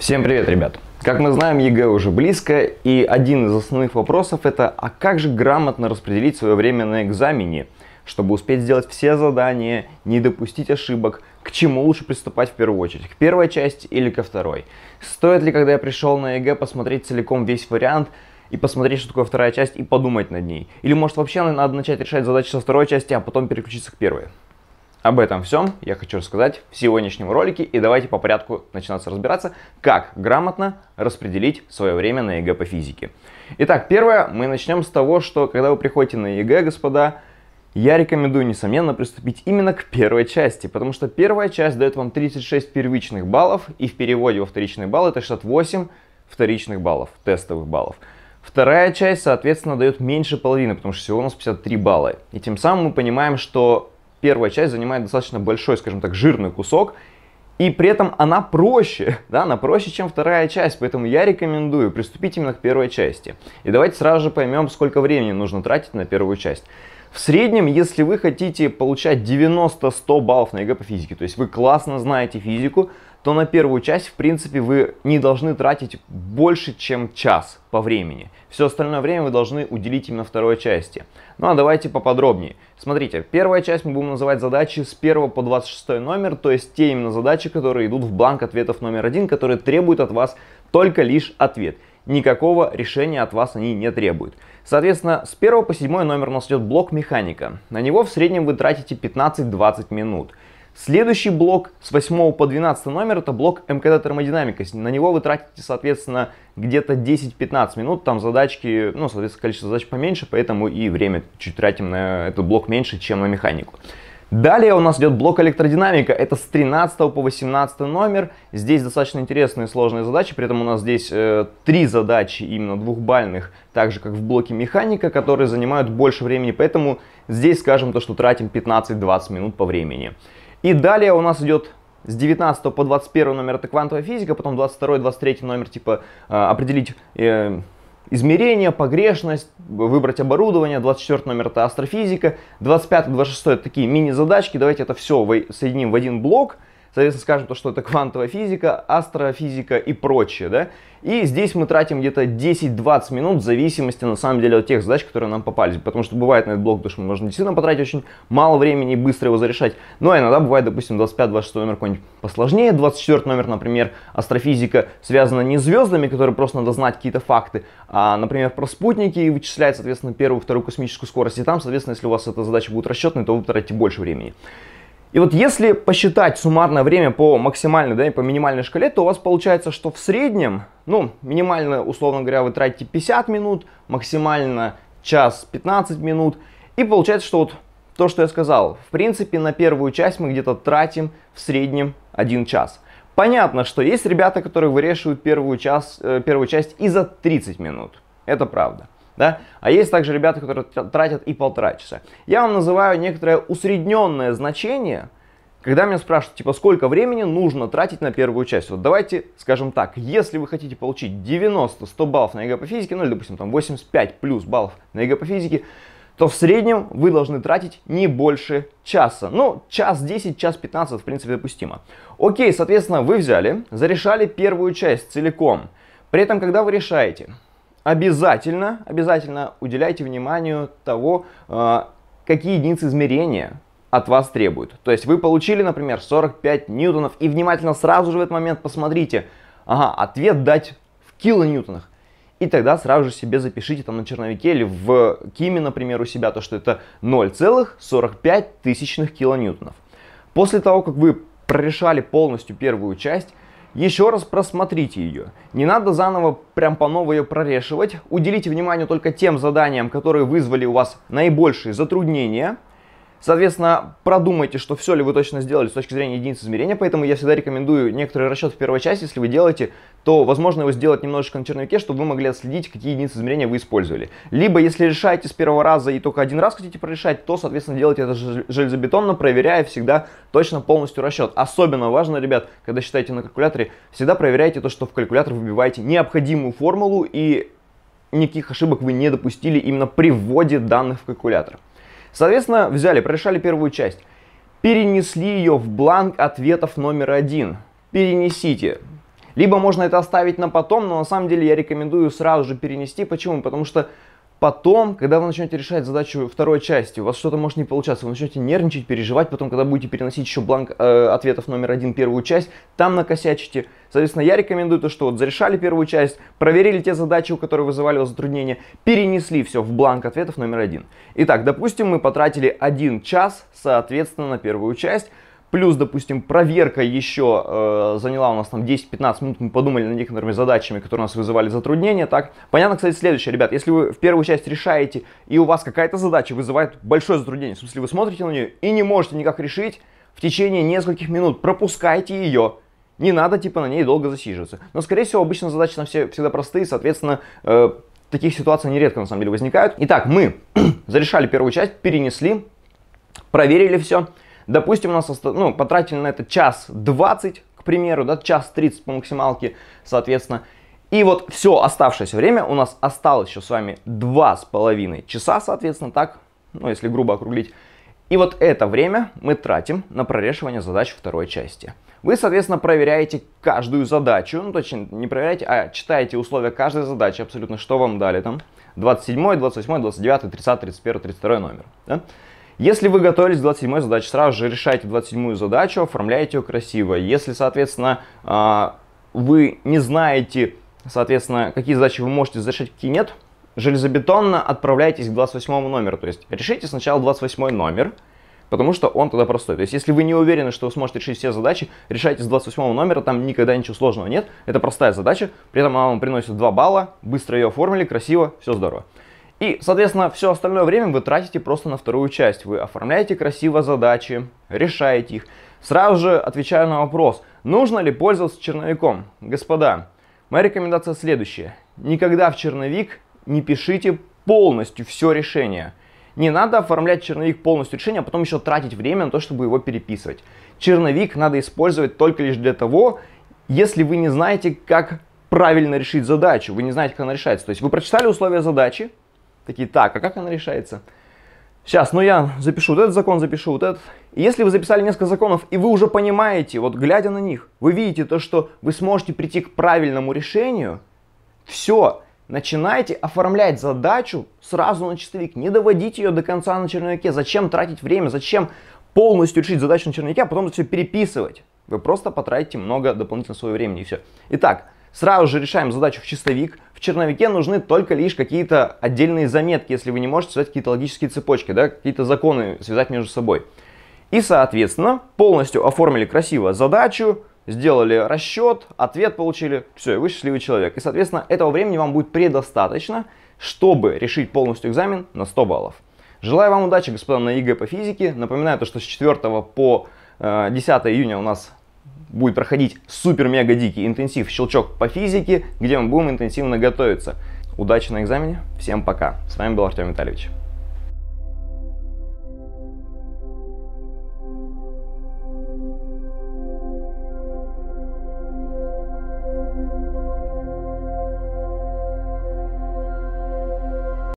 Всем привет, ребят! Как мы знаем, ЕГЭ уже близко, и один из основных вопросов это, а как же грамотно распределить свое время на экзамене, чтобы успеть сделать все задания, не допустить ошибок, к чему лучше приступать в первую очередь, к первой части или ко второй? Стоит ли, когда я пришел на ЕГЭ, посмотреть целиком весь вариант, и посмотреть, что такое вторая часть, и подумать над ней. Или может вообще надо начать решать задачи со второй части, а потом переключиться к первой. Об этом всем я хочу рассказать в сегодняшнем ролике и давайте по порядку начинаться разбираться, как грамотно распределить свое время на ЕГЭ по физике. Итак, первое, мы начнем с того, что когда вы приходите на ЕГЭ, господа, я рекомендую, несомненно, приступить именно к первой части, потому что первая часть дает вам 36 первичных баллов, и в переводе во вторичные баллы это 68 вторичных баллов, тестовых баллов. Вторая часть, соответственно, дает меньше половины, потому что всего у нас 53 балла. И тем самым мы понимаем, что первая часть занимает достаточно большой, скажем так, жирный кусок, и при этом она проще, да, она проще, чем вторая часть, поэтому я рекомендую приступить именно к первой части. И давайте сразу же поймем, сколько времени нужно тратить на первую часть. В среднем, если вы хотите получать 90-100 баллов на ЕГЭ по физике, то есть вы классно знаете физику, то на первую часть, в принципе, вы не должны тратить больше, чем час по времени. Все остальное время вы должны уделить именно второй части. Ну а давайте поподробнее. Смотрите, первая часть мы будем называть задачи с 1 по 26 номер, то есть те именно задачи, которые идут в бланк ответов номер один, которые требуют от вас только лишь ответ. Никакого решения от вас они не требуют. Соответственно, с 1 по 7 номер у нас идет блок механика. На него в среднем вы тратите 15-20 минут. Следующий блок с 8 по 12 номер это блок МКТ термодинамика. На него вы тратите, соответственно, где-то 10-15 минут. Там задачки, ну, соответственно, количество задач поменьше, поэтому и время чуть тратим на этот блок меньше, чем на механику. Далее у нас идет блок электродинамика, это с 13 по 18 номер. Здесь достаточно интересные и сложные задачи, при этом у нас здесь э, три задачи именно двухбальных, так же как в блоке механика, которые занимают больше времени, поэтому здесь скажем то, что тратим 15-20 минут по времени. И далее у нас идет с 19 по 21 номер это квантовая физика, потом 22, 23 номер типа э, определить э, измерения, погрешность, выбрать оборудование, 24 номер это астрофизика, 25, 26 это такие мини-задачки, давайте это все соединим в один блок – Соответственно, скажем то, что это квантовая физика, астрофизика и прочее, да. И здесь мы тратим где-то 10-20 минут в зависимости, на самом деле, от тех задач, которые нам попались. Потому что бывает на этот блок, потому что мы действительно потратить очень мало времени и быстро его зарешать. Но иногда бывает, допустим, 25-26 номер какой-нибудь посложнее. 24 номер, например, астрофизика связана не с звездами, которые просто надо знать какие-то факты, а, например, про спутники и вычисляет, соответственно, первую, вторую космическую скорость. И там, соответственно, если у вас эта задача будет расчетной, то вы потратите больше времени. И вот если посчитать суммарное время по максимальной, да, и по минимальной шкале, то у вас получается, что в среднем, ну, минимально, условно говоря, вы тратите 50 минут, максимально час 15 минут. И получается, что вот то, что я сказал, в принципе, на первую часть мы где-то тратим в среднем 1 час. Понятно, что есть ребята, которые вырешивают первую, час, э, первую часть и за 30 минут. Это правда. Да? А есть также ребята, которые тратят и полтора часа. Я вам называю некоторое усредненное значение, когда меня спрашивают, типа, сколько времени нужно тратить на первую часть. Вот давайте скажем так, если вы хотите получить 90-100 баллов на ЕГЭ по физике, ну или, допустим, там 85 плюс баллов на ЕГЭ по физике, то в среднем вы должны тратить не больше часа. Ну, час 10, час 15, в принципе, допустимо. Окей, соответственно, вы взяли, зарешали первую часть целиком. При этом, когда вы решаете, обязательно, обязательно уделяйте вниманию того, а, какие единицы измерения от вас требуют. То есть вы получили, например, 45 ньютонов, и внимательно сразу же в этот момент посмотрите, ага, ответ дать в килоньютонах. И тогда сразу же себе запишите там на черновике или в Киме, например, у себя, то, что это 0,45 тысячных килоньютонов. После того, как вы прорешали полностью первую часть, еще раз просмотрите ее. Не надо заново прям по новой ее прорешивать. Уделите внимание только тем заданиям, которые вызвали у вас наибольшие затруднения – Соответственно, продумайте, что все ли вы точно сделали с точки зрения единиц измерения, поэтому я всегда рекомендую некоторые расчеты в первой части, если вы делаете, то возможно его сделать немножечко на черновике, чтобы вы могли отследить, какие единицы измерения вы использовали. Либо, если решаете с первого раза и только один раз хотите прорешать, то, соответственно, делайте это железобетонно, проверяя всегда точно полностью расчет. Особенно важно, ребят, когда считаете на калькуляторе, всегда проверяйте то, что в калькулятор выбиваете необходимую формулу и никаких ошибок вы не допустили именно при вводе данных в калькулятор. Соответственно, взяли, прорешали первую часть. Перенесли ее в бланк ответов номер один. Перенесите. Либо можно это оставить на потом, но на самом деле я рекомендую сразу же перенести. Почему? Потому что Потом, когда вы начнете решать задачу второй части, у вас что-то может не получаться, вы начнете нервничать, переживать, потом, когда будете переносить еще бланк э, ответов номер один, первую часть, там накосячите. Соответственно, я рекомендую то, что вот зарешали первую часть, проверили те задачи, у которых вызывали у вас затруднения, перенесли все в бланк ответов номер один. Итак, допустим, мы потратили один час, соответственно, на первую часть, Плюс, допустим, проверка еще э, заняла у нас там 10-15 минут, мы подумали над некоторыми задачами, которые у нас вызывали затруднения, так. Понятно, кстати, следующее, ребят, если вы в первую часть решаете, и у вас какая-то задача вызывает большое затруднение, в смысле вы смотрите на нее и не можете никак решить, в течение нескольких минут пропускайте ее, не надо типа на ней долго засиживаться. Но, скорее всего, обычно задачи на все, всегда простые, соответственно, э, таких ситуаций нередко на самом деле возникают. Итак, мы зарешали первую часть, перенесли, проверили все, Допустим, у нас оста... ну, потратили на это час 20, к примеру, да, час 30 по максималке, соответственно. И вот все оставшееся время у нас осталось еще с вами 2,5 часа, соответственно, так, ну, если грубо округлить. И вот это время мы тратим на прорешивание задач второй части. Вы, соответственно, проверяете каждую задачу, ну, точнее, не проверяете, а читаете условия каждой задачи абсолютно, что вам дали там. 27, 28, 29, 30, 31, 32 номер. Да? Если вы готовились к 27 задаче, сразу же решайте 27 задачу, оформляйте ее красиво. Если, соответственно, а, вы не знаете, соответственно, какие задачи вы можете решать, какие нет, железобетонно отправляйтесь к 28 номеру. То есть решите сначала 28 номер, потому что он тогда простой. То есть, если вы не уверены, что вы сможете решить все задачи, решайте с 28 номера, там никогда ничего сложного нет. Это простая задача, при этом она вам приносит 2 балла, быстро ее оформили, красиво, все здорово. И, соответственно, все остальное время вы тратите просто на вторую часть. Вы оформляете красиво задачи, решаете их. Сразу же отвечаю на вопрос, нужно ли пользоваться черновиком. Господа, моя рекомендация следующая. Никогда в черновик не пишите полностью все решение. Не надо оформлять черновик полностью решение, а потом еще тратить время на то, чтобы его переписывать. Черновик надо использовать только лишь для того, если вы не знаете, как правильно решить задачу, вы не знаете, как она решается. То есть вы прочитали условия задачи, Такие, так, а как она решается? Сейчас, ну я запишу вот этот закон, запишу вот этот. И если вы записали несколько законов, и вы уже понимаете, вот глядя на них, вы видите то, что вы сможете прийти к правильному решению, все, начинайте оформлять задачу сразу на чистовик. не доводите ее до конца на черновике. Зачем тратить время, зачем полностью решить задачу на черновике, а потом все переписывать. Вы просто потратите много дополнительного своего времени и все. Итак, сразу же решаем задачу в чистовик, в черновике нужны только лишь какие-то отдельные заметки, если вы не можете связать какие-то логические цепочки, да, какие-то законы связать между собой. И, соответственно, полностью оформили красиво задачу, сделали расчет, ответ получили, все, и вы счастливый человек. И, соответственно, этого времени вам будет предостаточно, чтобы решить полностью экзамен на 100 баллов. Желаю вам удачи, господа, на ЕГЭ по физике. Напоминаю, то, что с 4 по 10 э, июня у нас будет проходить супер-мега-дикий интенсив «Щелчок по физике», где мы будем интенсивно готовиться. Удачи на экзамене, всем пока. С вами был Артем Витальевич.